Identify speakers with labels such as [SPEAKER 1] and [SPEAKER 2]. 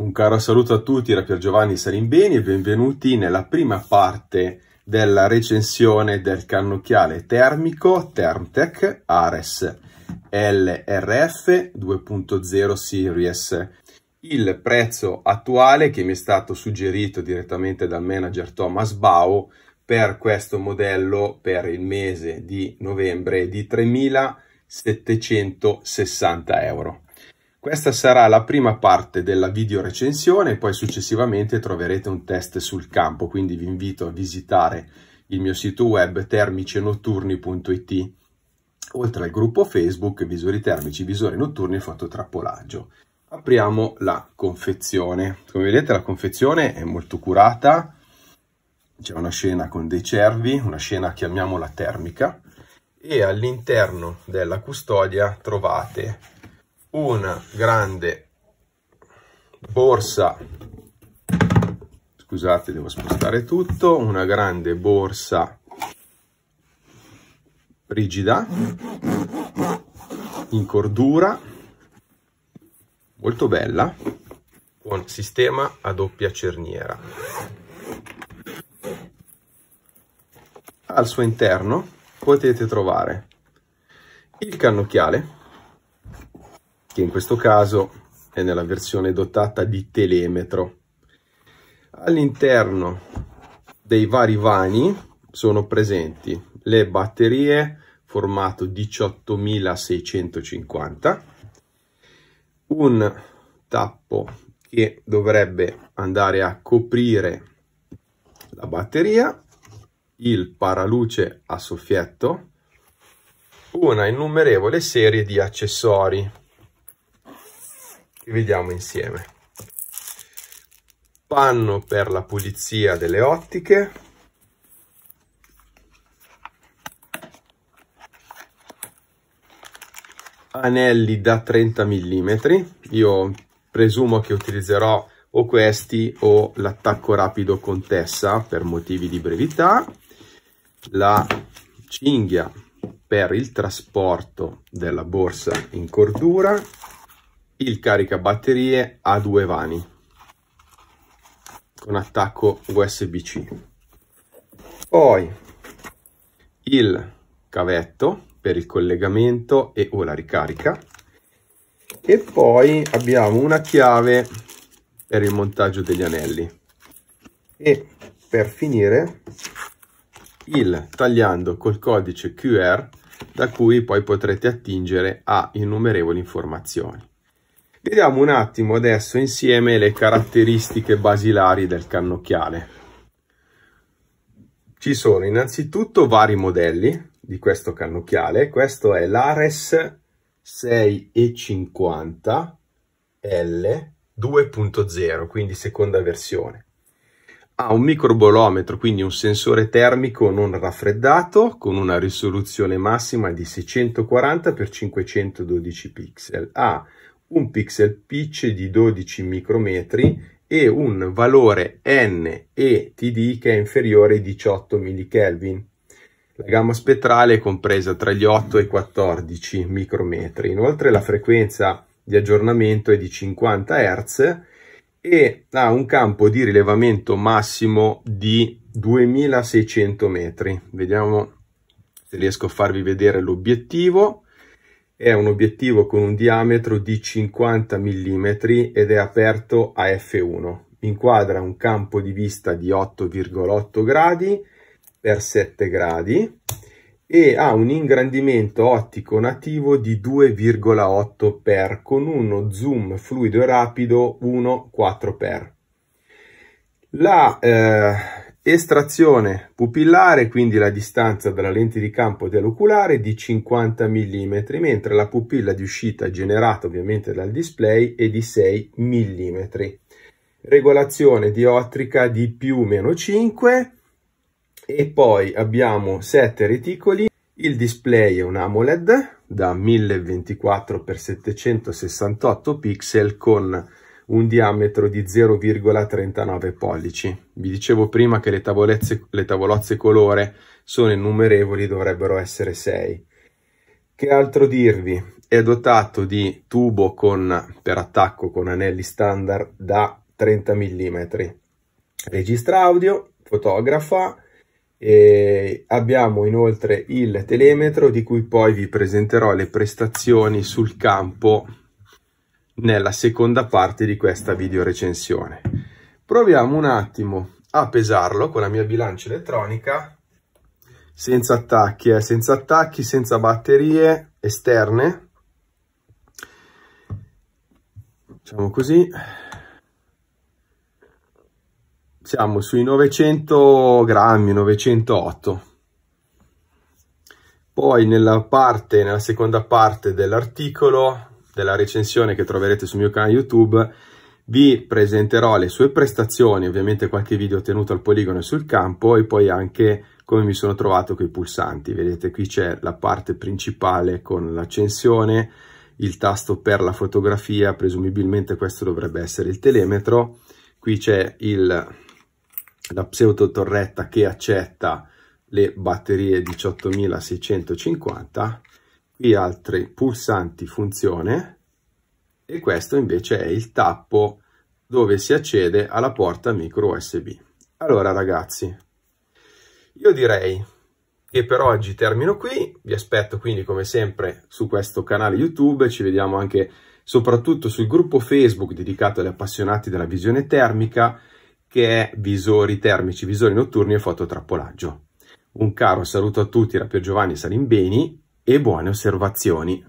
[SPEAKER 1] Un caro saluto a tutti da Pier Giovanni Sarimbeni e benvenuti nella prima parte della recensione del cannocchiale termico Termtec Ares LRF 2.0 Series. Il prezzo attuale che mi è stato suggerito direttamente dal manager Thomas Bau per questo modello per il mese di novembre è di 3.760 euro. Questa sarà la prima parte della video recensione poi successivamente troverete un test sul campo, quindi vi invito a visitare il mio sito web termicenotturni.it, oltre al gruppo Facebook Visori Termici, Visori Notturni e Fototrappolaggio. Apriamo la confezione. Come vedete la confezione è molto curata, c'è una scena con dei cervi, una scena chiamiamola termica, e all'interno della custodia trovate una grande borsa scusate devo spostare tutto una grande borsa rigida in cordura molto bella con sistema a doppia cerniera al suo interno potete trovare il cannocchiale che in questo caso è nella versione dotata di telemetro. All'interno dei vari vani sono presenti le batterie formato 18650, un tappo che dovrebbe andare a coprire la batteria, il paraluce a soffietto, una innumerevole serie di accessori vediamo insieme panno per la pulizia delle ottiche anelli da 30 mm io presumo che utilizzerò o questi o l'attacco rapido con tessa per motivi di brevità la cinghia per il trasporto della borsa in cordura il caricabatterie a due vani con attacco USB-C. Poi il cavetto per il collegamento e o la ricarica e poi abbiamo una chiave per il montaggio degli anelli e per finire il tagliando col codice QR da cui poi potrete attingere a innumerevoli informazioni. Vediamo un attimo adesso insieme le caratteristiche basilari del cannocchiale. Ci sono innanzitutto vari modelli di questo cannocchiale. Questo è l'Ares 6,50 L 2.0, quindi seconda versione. Ha un microbolometro, quindi un sensore termico non raffreddato con una risoluzione massima di 640 x 512 pixel. Ha un pixel pitch di 12 micrometri e un valore NETD che è inferiore ai 18 mK. La gamma spettrale è compresa tra gli 8 e i 14 micrometri. Inoltre la frequenza di aggiornamento è di 50 Hz e ha un campo di rilevamento massimo di 2600 metri. Vediamo se riesco a farvi vedere l'obiettivo. È un obiettivo con un diametro di 50 mm ed è aperto a f1. Inquadra un campo di vista di 8,8 gradi per 7 gradi e ha un ingrandimento ottico nativo di 2,8 per con uno zoom fluido e rapido 1,4 per. La eh, Estrazione pupillare, quindi la distanza dalla lente di campo dell'oculare di 50 mm, mentre la pupilla di uscita generata ovviamente dal display è di 6 mm. Regolazione diottrica di più o meno 5 e poi abbiamo 7 reticoli. Il display è un AMOLED da 1024x768 pixel con un diametro di 0,39 pollici. Vi dicevo prima che le, tavolezze, le tavolozze colore sono innumerevoli, dovrebbero essere 6. Che altro dirvi? È dotato di tubo con, per attacco con anelli standard da 30 mm. Registra audio, fotografa, e abbiamo inoltre il telemetro di cui poi vi presenterò le prestazioni sul campo nella seconda parte di questa video recensione. Proviamo un attimo a pesarlo con la mia bilancia elettronica, senza attacchi, eh, senza attacchi, senza batterie esterne. Facciamo così. Siamo sui 900 grammi, 908. Poi nella parte, nella seconda parte dell'articolo della recensione che troverete sul mio canale YouTube, vi presenterò le sue prestazioni, ovviamente qualche video tenuto al poligono e sul campo e poi anche come mi sono trovato con i pulsanti. Vedete qui c'è la parte principale con l'accensione, il tasto per la fotografia, presumibilmente questo dovrebbe essere il telemetro, qui c'è la pseudo torretta che accetta le batterie 18650 qui altri pulsanti funzione e questo invece è il tappo dove si accede alla porta micro USB. Allora ragazzi, io direi che per oggi termino qui, vi aspetto quindi come sempre su questo canale YouTube, ci vediamo anche soprattutto sul gruppo Facebook dedicato agli appassionati della visione termica che è visori termici, visori notturni e fototrappolaggio. Un caro saluto a tutti da Pier Giovanni Salimbeni e buone osservazioni.